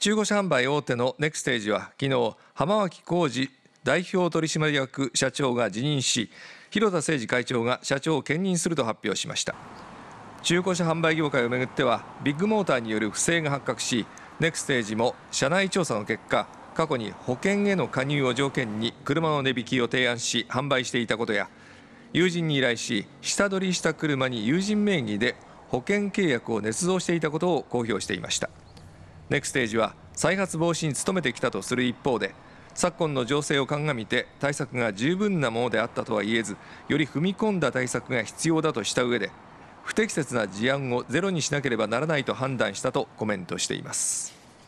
中古車販売大手のネクステージは昨日浜脇浩二代表取締役社長が辞任し広田誠二会長が社長を兼任すると発表しました中古車販売業界をめぐってはビッグモーターによる不正が発覚しネクステージも社内調査の結果過去に保険への加入を条件に車の値引きを提案し販売していたことや友人に依頼し下取りした車に友人名義で保険契約を捏造していたことを公表していました。ネクステージは再発防止に努めてきたとする一方で昨今の情勢を鑑みて対策が十分なものであったとは言えずより踏み込んだ対策が必要だとした上で不適切な事案をゼロにしなければならないと判断したとコメントしています。